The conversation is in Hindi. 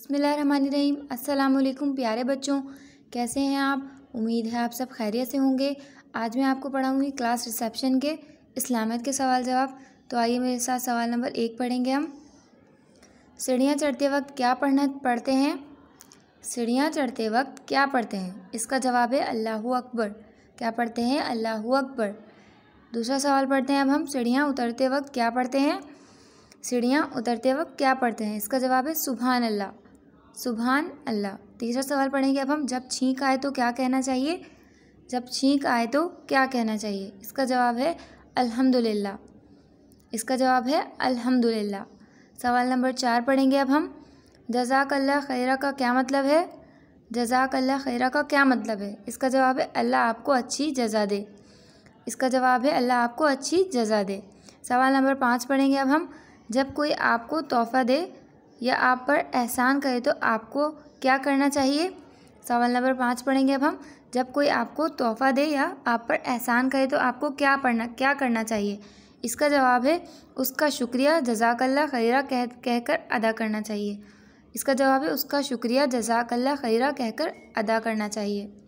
अस्सलाम वालेकुम प्यारे बच्चों कैसे हैं आप उम्मीद है आप सब खैरियत से होंगे आज मैं आपको पढ़ाऊँगी क्लास रिसेप्शन के इस्लामियत के सवाल जवाब तो आइए मेरे साथ सवाल नंबर एक पढ़ेंगे हम सीढ़ियाँ चढ़ते वक्त क्या पढ़ना पढ़ते हैं सीढ़ियाँ चढ़ते वक्त क्या पढ़ते हैं इसका जवाब है अल्लाह अकबर क्या पढ़ते हैं अल्लाह अकबर दूसरा सवाल पढ़ते हैं अब हम सीढ़ियाँ उतरते वक्त क्या पढ़ते हैं सीढ़ियाँ उतरते वक्त क्या पढ़ते हैं इसका जवाब है सुबहान अल्लाह सुबहान अल्लाह तीसरा सवाल पढ़ेंगे अब हम जब छींक आए तो क्या कहना चाहिए जब छींक आए तो क्या कहना चाहिए इसका जवाब है अल्हम्दुलिल्लाह इसका जवाब है अल्हम्दुलिल्लाह सवाल नंबर चार पढ़ेंगे अब हम जजाक अल्लाह खैरा का क्या मतलब है जजाक अल्लाह खैरा का क्या मतलब है इसका जवाब है अल्लाह आपको अच्छी जजा दे इसका जवाब है अल्लाह आपको अच्छी जजा दे सवाल नंबर पाँच पढ़ेंगे अब हम जब कोई आपको तोहफ़ा दे या आप पर एहसान करे तो आपको क्या करना चाहिए सवाल नंबर पाँच पढ़ेंगे अब हम जब कोई आपको तोहफा दे या आप पर एहसान करे तो आपको क्या पढ़ना क्या करना चाहिए इसका जवाब है उसका शुक्रिया जजाकल्ला खैरा कह कहकर अदा करना चाहिए इसका जवाब है उसका शुक्रिया जजाकल्ला खैरा कहकर अदा करना चाहिए